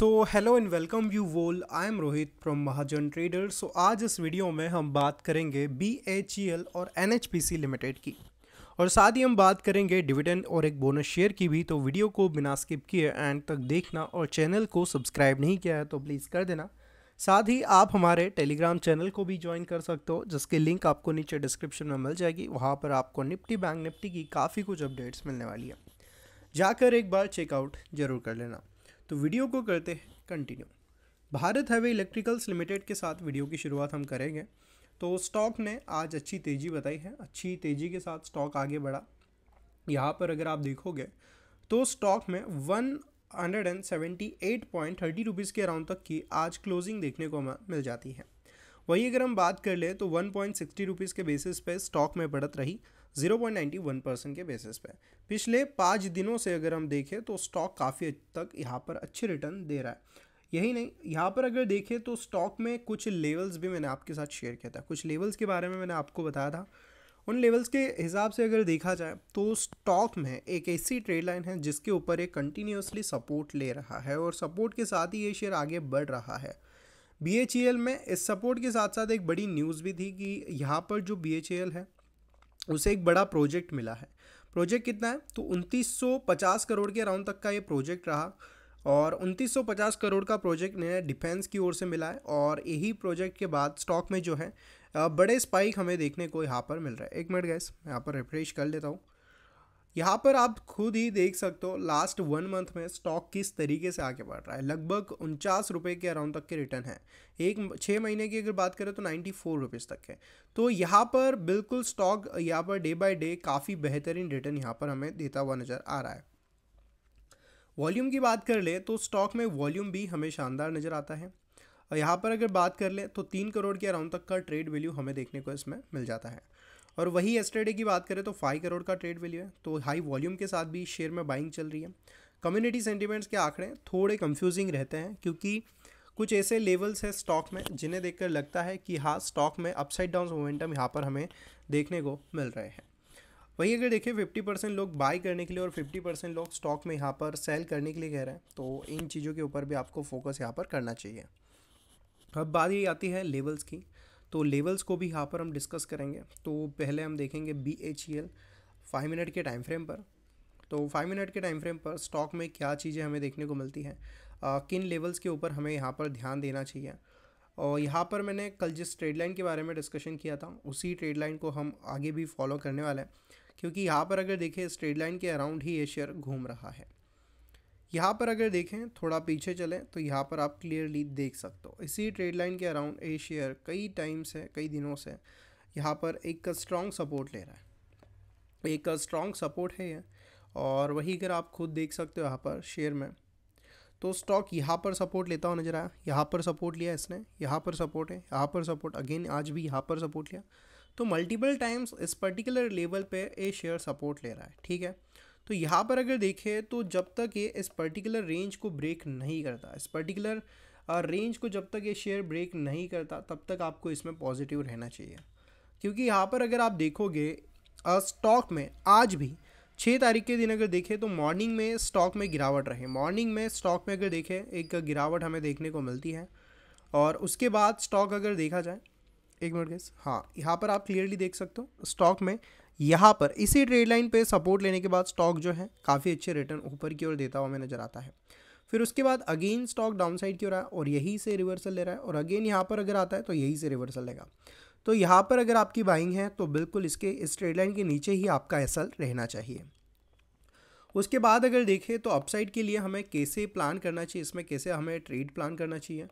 so hello and welcome you all I am Rohit from Mahajan trader so आज इस वीडियो में हम बात करेंगे बी एच ई एल और N H P C limited की और साथ ही हम बात करेंगे डिविडेंड और एक बोनस शेयर की भी तो वीडियो को बिना स्किप किए एंड तक देखना और चैनल को सब्सक्राइब नहीं किया है तो प्लीज़ कर देना साथ ही आप हमारे टेलीग्राम चैनल को भी ज्वाइन कर सकते हो जिसके लिंक आपको नीचे डिस्क्रिप्शन में मिल जाएगी वहाँ पर आपको निफ्टी बैंक निफ्टी की काफ़ी कुछ अपडेट्स मिलने वाली है जाकर एक बार चेकआउट ज़रूर कर लेना तो वीडियो को करते हैं continue Bharat heavy electricals limited के साथ वीडियो की शुरुआत हम करेंगे तो स्टॉक ने आज अच्छी तेज़ी बताई है अच्छी तेज़ी के साथ स्टॉक आगे बढ़ा यहाँ पर अगर आप देखोगे तो स्टॉक में one hundred and seventy eight point thirty rupees के अराउंड तक की आज क्लोजिंग देखने को मिल जाती है वहीं अगर हम बात कर ले तो वन पॉइंट सिक्सटी रुपीज़ के बेसिस पे स्टॉक में बढ़त रही zero point ninety one percent के बेसिस पे पिछले पाँच दिनों से अगर हम देखें तो स्टॉक काफ़ी तक यहाँ पर अच्छे रिटर्न दे रहा है यही नहीं यहाँ पर अगर देखें तो स्टॉक में कुछ लेवल्स भी मैंने आपके साथ शेयर किया था कुछ लेवल्स के बारे में मैंने आपको बताया था उन लेवल्स के हिसाब से अगर देखा जाए तो स्टॉक में एक ऐसी ट्रेड लाइन है जिसके ऊपर एक कंटिन्यूसली सपोर्ट ले रहा है और सपोर्ट के साथ ही ये शेयर आगे बढ़ रहा है बी में इस सपोर्ट के साथ साथ एक बड़ी न्यूज़ भी थी कि यहाँ पर जो बी है उसे एक बड़ा प्रोजेक्ट मिला है प्रोजेक्ट कितना है तो उनतीस करोड़ के अराउंड तक का ये प्रोजेक्ट रहा और उनतीस करोड़ का प्रोजेक्ट ने डिफेंस की ओर से मिला है और यही प्रोजेक्ट के बाद स्टॉक में जो है बड़े स्पाइक हमें देखने को यहाँ पर मिल रहा है एक मिनट गैस मैं यहाँ पर रिफ्रेश कर लेता हूँ यहाँ पर आप खुद ही देख सकते हो लास्ट वन मंथ में स्टॉक किस तरीके से आगे बढ़ रहा है लगभग उनचास रुपये के अराउंड तक के रिटर्न है एक छः महीने की अगर बात करें तो नाइन्टी फोर रुपीज़ तक है तो यहाँ पर बिल्कुल स्टॉक यहाँ पर डे बाय डे काफ़ी बेहतरीन रिटर्न यहाँ पर हमें देता हुआ नज़र आ रहा है वॉल्यूम की बात कर ले तो स्टॉक में वॉल्यूम भी हमें शानदार नज़र आता है और यहाँ पर अगर बात कर ले तो तीन करोड़ के अराउंड तक का ट्रेड वैल्यू हमें देखने को इसमें मिल जाता है और वही एस्टरडे की बात करें तो फाइव करोड़ का ट्रेड वैल्यू है तो हाई वॉल्यूम के साथ भी शेयर में बाइंग चल रही है कम्युनिटी सेंटिमेंट्स के आंकड़े थोड़े कंफ्यूजिंग रहते हैं क्योंकि कुछ ऐसे लेवल्स हैं स्टॉक में जिन्हें देखकर लगता है कि हाँ स्टॉक में अपसाइड डाउन मोमेंटम यहाँ पर हमें देखने को मिल रहे हैं वहीं अगर देखें फिफ्टी परसेंट लोग बाय करने के लिए और फिफ्टी परसेंट लोग स्टॉक में यहाँ पर सेल करने के लिए कह रहे हैं तो इन चीज़ों के ऊपर भी आपको फोकस यहाँ पर करना चाहिए अब बात ये आती है लेवल्स की तो लेवल्स को भी यहाँ पर हम डिस्कस करेंगे तो पहले हम देखेंगे B H E L five minute के टाइम फ्रेम पर तो फाइव मिनट के टाइम फ्रेम पर स्टॉक में क्या चीज़ें हमें देखने को मिलती हैं किन लेवल्स के ऊपर हमें यहाँ पर ध्यान देना चाहिए और यहाँ पर मैंने कल जिस ट्रेड लाइन के बारे में डिस्कशन किया था उसी ट्रेड लाइन को हम आगे भी फॉलो करने वाले हैं क्योंकि यहाँ पर अगर देखें इस ट्रेड लाइन के अराउंड ही ये शेयर घूम रहा है यहाँ पर अगर देखें थोड़ा पीछे चलें तो यहाँ पर आप क्लियरली देख सकते हो इसी ट्रेड लाइन के अराउंड ए शेयर कई टाइम से कई दिनों से यहाँ पर एक स्ट्रॉन्ग सपोर्ट ले रहा है एक स्ट्रॉन्ग सपोर्ट है ये और वही अगर आप खुद देख सकते हो यहाँ पर शेयर में तो स्टॉक यहाँ पर सपोर्ट लेता हुआ नज़र आया यहाँ पर सपोर्ट लिया इसने यहाँ पर सपोर्ट है यहाँ पर सपोर्ट अगेन आज भी यहाँ पर सपोर्ट लिया तो मल्टीपल टाइम्स इस पर्टिकुलर लेवल पे ए शेयर सपोर्ट ले रहा है ठीक है तो यहाँ पर अगर देखें तो जब तक ये इस पर्टिकुलर रेंज को ब्रेक नहीं करता इस पर्टिकुलर रेंज को जब तक ये शेयर ब्रेक नहीं करता तब तक आपको इसमें पॉजिटिव रहना चाहिए क्योंकि यहाँ पर अगर आप देखोगे स्टॉक में आज भी छः तारीख के दिन अगर देखें तो मॉर्निंग में स्टॉक में गिरावट रहे मॉर्निंग में स्टॉक में अगर देखें एक गिरावट हमें देखने को मिलती है और उसके बाद स्टॉक अगर देखा जाए एक मिनट गैस हाँ यहाँ पर आप क्लियरली देख सकते हो स्टॉक में यहाँ पर इसी ट्रेड लाइन पर सपोर्ट लेने के बाद स्टॉक जो है काफ़ी अच्छे रिटर्न ऊपर की ओर देता हुआ हमें नज़र आता है फिर उसके बाद अगेन स्टॉक डाउनसाइड की ओर है और यही से रिवर्सल ले रहा है और अगेन यहाँ पर अगर आता है तो यही से रिवर्सल लेगा तो यहाँ पर अगर आपकी बाइंग है तो बिल्कुल इसके इस ट्रेड लाइन के नीचे ही आपका एसल रहना चाहिए उसके बाद अगर देखें तो अपसाइड के लिए हमें कैसे प्लान करना चाहिए इसमें कैसे हमें ट्रेड प्लान करना चाहिए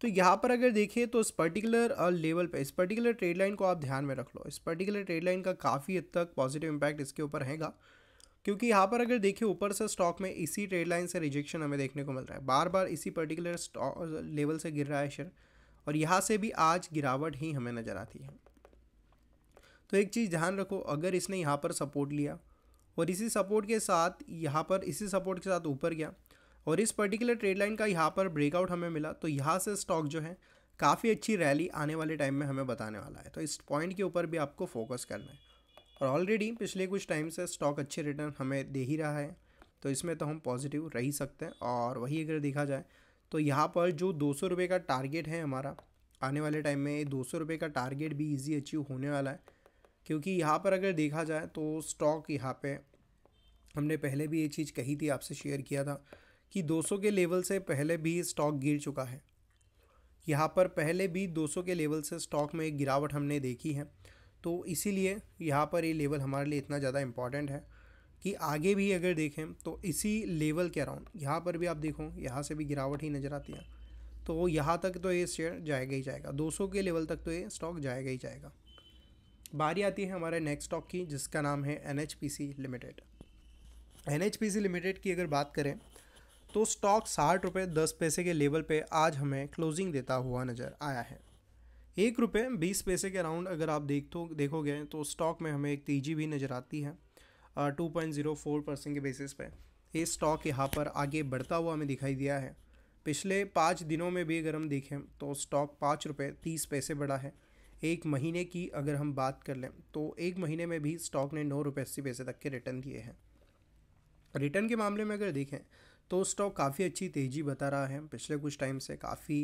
तो यहाँ पर अगर देखें तो इस पर्टिकुलर लेवल uh, पे इस पर्टिकुलर ट्रेड लाइन को आप ध्यान में रख लो इस पर्टिकुलर ट्रेड लाइन का काफ़ी हद तक पॉजिटिव इम्पैक्ट इसके ऊपर रहेगा क्योंकि यहाँ पर अगर देखिए ऊपर से स्टॉक में इसी ट्रेड लाइन से रिजेक्शन हमें देखने को मिल रहा है बार बार इसी पर्टिकुलर स्टॉक लेवल से गिर रहा है शेयर और यहाँ से भी आज गिरावट ही हमें नज़र आती है तो एक चीज़ ध्यान रखो अगर इसने यहाँ पर सपोर्ट लिया और इसी सपोर्ट के साथ यहाँ पर इसी सपोर्ट के साथ ऊपर गया और इस पर्टिकुलर ट्रेड लाइन का यहाँ पर ब्रेकआउट हमें मिला तो यहाँ से स्टॉक जो है काफ़ी अच्छी रैली आने वाले टाइम में हमें बताने वाला है तो इस पॉइंट के ऊपर भी आपको फोकस करना है और ऑलरेडी पिछले कुछ टाइम से स्टॉक अच्छे रिटर्न हमें दे ही रहा है तो इसमें तो हम पॉजिटिव रह सकते हैं और वही अगर देखा जाए तो यहाँ पर जो दो सौ का टारगेट है हमारा आने वाले टाइम में दो सौ का टारगेट भी ईजी अचीव होने वाला है क्योंकि यहाँ पर अगर देखा जाए तो स्टॉक यहाँ पे हमने पहले भी ये चीज़ कही थी आपसे शेयर किया था कि 200 के लेवल से पहले भी स्टॉक गिर चुका है यहाँ पर पहले भी 200 के लेवल से स्टॉक में एक गिरावट हमने देखी है तो इसीलिए यहाँ पर ये लेवल हमारे लिए इतना ज़्यादा इम्पॉर्टेंट है कि आगे भी अगर देखें तो इसी लेवल के अराउंड यहाँ पर भी आप देखो यहाँ से भी गिरावट ही नज़र आती है तो यहाँ तक तो ये शेयर जाएगा ही जाएगा 200 के लेवल तक तो ये स्टॉक जाएगा ही जाएगा बारी आती है हमारे नेक्स्ट स्टॉक की जिसका नाम है एन लिमिटेड एन लिमिटेड की अगर बात करें तो स्टॉक साठ रुपये दस पैसे के लेवल पे आज हमें क्लोजिंग देता हुआ नज़र आया है एक रुपये बीस पैसे के अराउंड अगर आप देख तो देखोगे तो स्टॉक में हमें एक तेज़ी भी नज़र आती है two point zero four percent के बेसिस पे ये स्टॉक यहाँ पर आगे बढ़ता हुआ हमें दिखाई दिया है पिछले पाँच दिनों में भी अगर हम देखें तो स्टॉक पाँच रुपये तीस पैसे बढ़ा है एक महीने की अगर हम बात कर लें तो एक महीने में भी स्टॉक ने नौ रुपये अस्सी पैसे तक के रिटर्न दिए हैं रिटर्न के मामले में अगर देखें तो स्टॉक काफ़ी अच्छी तेज़ी बता रहा है पिछले कुछ टाइम से काफ़ी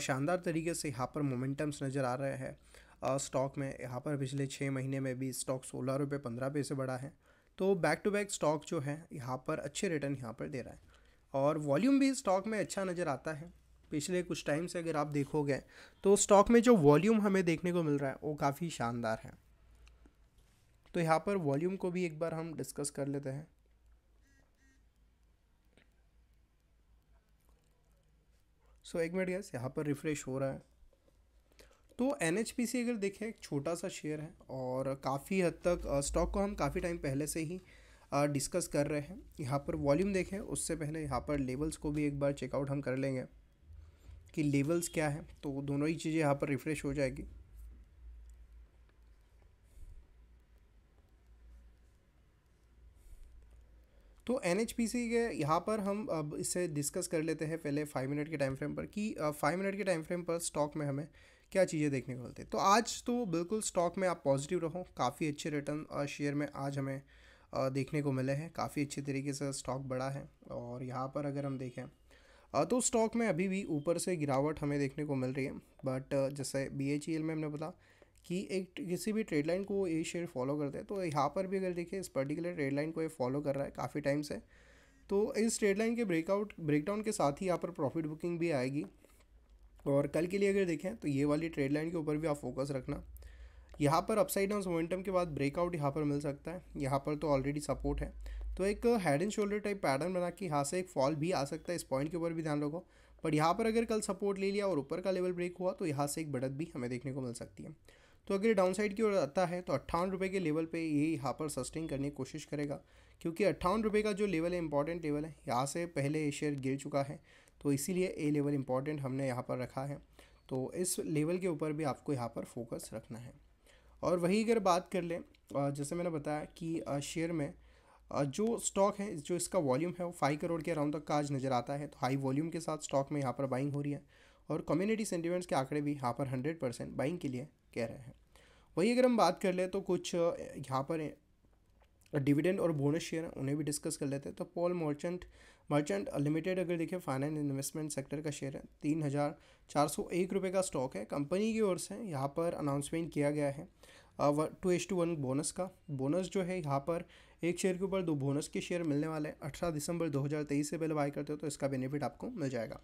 शानदार तरीके से यहाँ पर मोमेंटम्स नज़र आ रहे हैं स्टॉक में यहाँ पर पिछले छः महीने में भी स्टॉक सोलह रुपये पंद्रह पैसे बढ़ा है तो बैक टू बैक स्टॉक जो है यहाँ पर अच्छे रिटर्न यहाँ पर दे रहा है और वॉल्यूम भी स्टॉक में अच्छा नज़र आता है पिछले कुछ टाइम से अगर आप देखोगे तो स्टॉक में जो वॉल्यूम हमें देखने को मिल रहा है वो काफ़ी शानदार है तो यहाँ पर वॉल्यूम को भी एक बार हम डिस्कस कर लेते हैं सो तो एक मिनट गैस यहाँ पर रिफ़्रेश हो रहा है तो एन अगर देखें एक छोटा सा शेयर है और काफ़ी हद तक स्टॉक को हम काफ़ी टाइम पहले से ही डिस्कस कर रहे हैं यहाँ पर वॉल्यूम देखें उससे पहले यहाँ पर लेवल्स को भी एक बार चेकआउट हम कर लेंगे कि लेवल्स क्या है तो दोनों ही चीज़ें यहाँ पर रिफ़्रेश हो जाएगी तो एन एच पी सी के यहाँ पर हम अब इससे डिस्कस कर लेते हैं पहले फाइव मिनट के टाइम फ्रेम पर कि फाइव मिनट के टाइम फ्रेम पर स्टॉक में हमें क्या चीज़ें देखने को मिलती है तो आज तो बिल्कुल स्टॉक में आप पॉजिटिव रहो काफ़ी अच्छे रिटर्न शेयर में आज हमें देखने को मिले हैं काफ़ी अच्छे तरीके से स्टॉक बढ़ा है और यहाँ पर अगर हम देखें तो स्टॉक में अभी भी ऊपर से गिरावट हमें देखने को मिल रही है बट जैसे बी e में हमने बोला कि एक किसी भी ट्रेड लाइन को ये शेयर फॉलो करता है तो यहाँ पर भी अगर देखें इस पर्टिकुलर ट्रेड लाइन को ये फॉलो कर रहा है काफ़ी टाइम से तो इस ट्रेड लाइन के ब्रेकआउट ब्रेकडाउन के साथ ही यहाँ पर प्रॉफिट बुकिंग भी आएगी और कल के लिए अगर देखें तो ये वाली ट्रेड लाइन के ऊपर भी आप फोकस रखना यहाँ पर अपसाइड डाउन मोमेंटम के बाद ब्रेकआउट यहाँ पर मिल सकता है यहाँ पर तो ऑलरेडी सपोर्ट है तो एक head and shoulder type pattern बना के यहाँ से एक फॉल भी आ सकता है इस पॉइंट के ऊपर भी ध्यान रखो बट यहाँ पर अगर कल सपोर्ट ले लिया और ऊपर का लेवल ब्रेक हुआ तो यहाँ से एक बढ़त भी हमें देखने को मिल सकती है तो अगर डाउन साइड की ओर आता है तो अट्ठावन रुपये के लेवल पे ये यहाँ पर सस्टेन करने की कोशिश करेगा क्योंकि अट्ठावन रुपये का जो लेवल है इंपॉर्टेंट लेवल है यहाँ से पहले ये शेयर गिर चुका है तो इसीलिए ये लेवल इंपॉर्टेंट हमने यहाँ पर रखा है तो इस लेवल के ऊपर भी आपको यहाँ पर फोकस रखना है और वही अगर बात कर लें जैसे मैंने बताया कि शेयर में जो स्टॉक है जो इसका वॉल्यूम है वो फाइव करोड़ के अराउंड तक का आज नज़र आता है तो हाई वॉल्यूम के साथ स्टॉक में यहाँ पर बाइंग हो रही है और कम्युनिटी सेंटिमेंट्स के आंकड़े भी यहाँ पर हंड्रेड परसेंट बाइंग के लिए कह रहे हैं वही अगर हम बात कर ले तो कुछ यहाँ पर डिविडेंड और बोनस शेयर उन्हें भी डिस्कस कर लेते हैं तो पॉल मर्चेंट मर्चेंट लिमिटेड अगर देखें फाइनेंस इन्वेस्टमेंट सेक्टर का शेयर है तीन हज़ार चार सौ एक रुपये का स्टॉक है कंपनी की ओर से यहाँ पर अनाउंसमेंट किया गया है टू एच टू वन बोनस का बोनस जो है यहाँ पर एक शेयर के ऊपर दो बोनस के शेयर मिलने वाले हैं अठारह दिसंबर दो हज़ार तेईस से पहले बाय करते हो तो इसका बेनिफिट आपको मिल जाएगा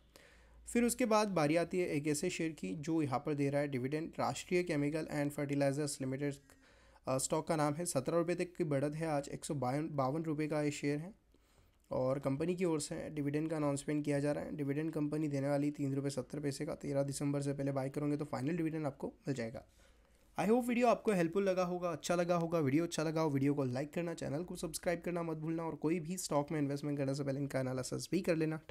फिर उसके बाद बारी आती है एक ऐसे शेयर की जो यहाँ पर दे रहा है dividend Rashtriya chemical and fertilizers limited stock का नाम है सत्रह रुपये तक की बढ़त है आज एक सौ बावन रुपये का ये शेयर है और कंपनी की ओर से डिविडेंड का अनाउंसमेंट किया जा रहा है डिविडेंड कंपनी देने वाली तीन रुपये सत्तर पैसे का तेरह दिसंबर से पहले बाय करोगे तो फाइनल डिविडेंड आपको मिल जाएगा आई होप वीडियो आपको हेल्पफुल लगा होगा अच्छा लगा होगा वीडियो अच्छा लगा हो वीडियो को लाइक करना चैनल को सब्सक्राइब करना मत भूलना और कोई भी स्टॉक में इन्वेस्टमेंट करने से पहले इनका एनालिसिस भी कर लेना